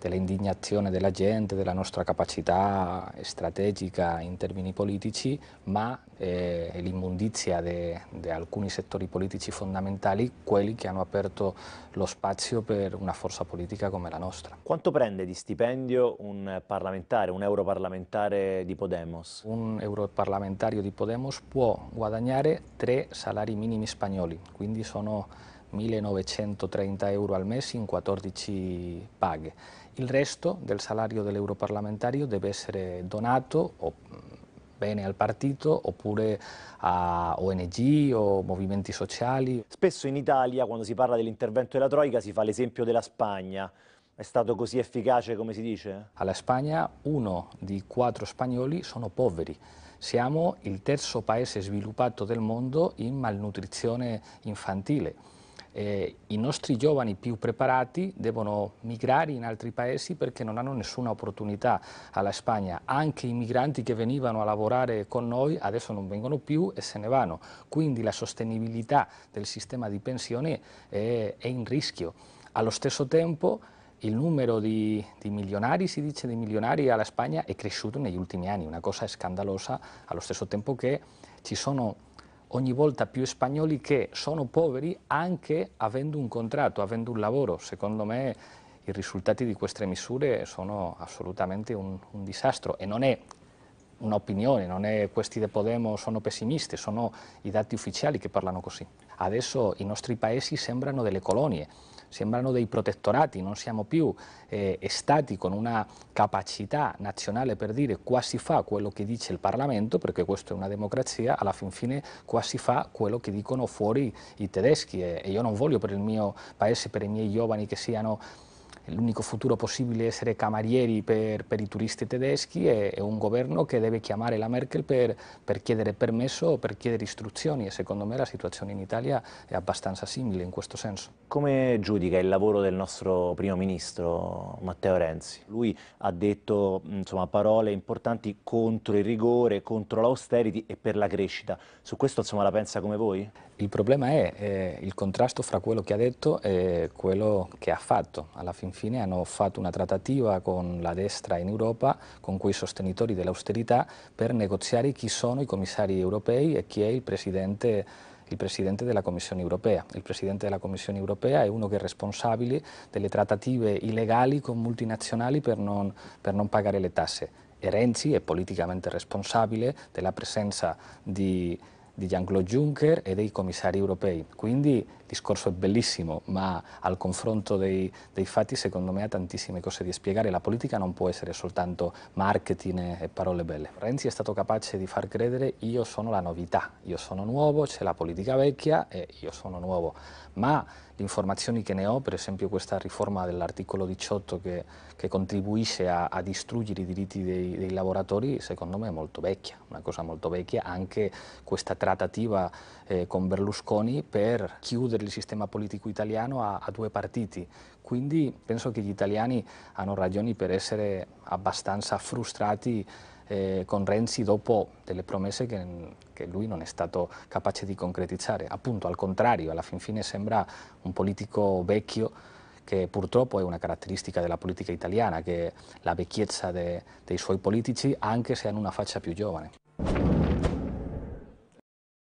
dell'indignazione della gente, della nostra capacità strategica in termini politici, ma eh, l'immondizia di alcuni settori politici fondamentali, quelli che hanno aperto lo spazio per una forza politica come la nostra. Quanto prende di stipendio un parlamentare, un europarlamentare di Podemos? Un europarlamentario di Podemos può guadagnare tre salari minimi spagnoli, quindi sono 1.930 euro al mese in 14 paghe. Il resto del salario dell'europarlamentario deve essere donato o mm, bene al partito oppure a ONG o movimenti sociali. Spesso in Italia quando si parla dell'intervento della Troica si fa l'esempio della Spagna. È stato così efficace come si dice? Alla Spagna uno di quattro spagnoli sono poveri. Siamo il terzo paese sviluppato del mondo in malnutrizione infantile eh, i nostri giovani più preparati devono migrare in altri paesi perché non hanno nessuna opportunità alla Spagna. Anche i migranti che venivano a lavorare con noi adesso non vengono più e se ne vanno. Quindi la sostenibilità del sistema di pensioni è, è in rischio. Allo stesso tempo il numero di, di, milionari, si dice, di milionari alla Spagna è cresciuto negli ultimi anni, una cosa scandalosa, allo stesso tempo che ci sono ogni volta più spagnoli che sono poveri anche avendo un contratto, avendo un lavoro. Secondo me i risultati di queste misure sono assolutamente un, un disastro e non è un'opinione, non è questi de Podemos sono pessimisti, sono i dati ufficiali che parlano così. Adesso i nostri paesi sembrano delle colonie, sembrano dei protettorati, non siamo più eh, stati con una capacità nazionale per dire quasi fa quello che dice il Parlamento, perché questa è una democrazia, alla fin fine quasi fa quello che dicono fuori i tedeschi e, e io non voglio per il mio paese, per i miei giovani che siano l'unico futuro possibile essere camarieri per, per i turisti tedeschi e, e, un governo che deve chiamare la Merkel per, per chiedere permesso o per chiedere istruzioni e secondo me la situazione in Italia è abbastanza simile in questo senso. Come giudica il lavoro del nostro primo ministro Matteo Renzi? Lui ha detto insomma, parole importanti contro il rigore, contro l'austerity e per la crescita. Su questo insomma, la pensa come voi? Il problema è eh, il contrasto fra quello che ha detto e quello che ha fatto. Alla fin fine hanno fatto una trattativa con la destra in Europa, con quei sostenitori dell'austerità, per negoziare chi sono i commissari europei e chi è il presidente il Presidente della Commissione europea. Il Presidente della Commissione europea è uno che è responsabile delle trattative illegali con multinazionali per non, per non pagare le tasse. E Renzi è politicamente responsabile della presenza di di Jean-Claude Juncker e dei commissari europei. Quindi il discorso è bellissimo, ma al confronto dei, dei, fatti secondo me ha tantissime cose da spiegare. La politica non può essere soltanto marketing e parole belle. Renzi è stato capace di far credere io sono la novità, io sono nuovo, c'è la politica vecchia e io sono nuovo. Ma le informazioni che ne ho, per esempio questa riforma dell'articolo 18 che, che contribuisce a, a, distruggere i diritti dei, dei, lavoratori, secondo me è molto vecchia, una cosa molto vecchia, anche questa trattativa eh, con Berlusconi per chiudere il sistema politico italiano a, a due partiti, quindi penso che gli italiani hanno ragioni per essere abbastanza frustrati eh, con Renzi dopo delle promesse che, che, lui non è stato capace di concretizzare. Appunto, al contrario, alla fin fine sembra un politico vecchio che purtroppo è una caratteristica della politica italiana, che la vecchiezza de, dei suoi politici, anche se hanno una faccia più giovane.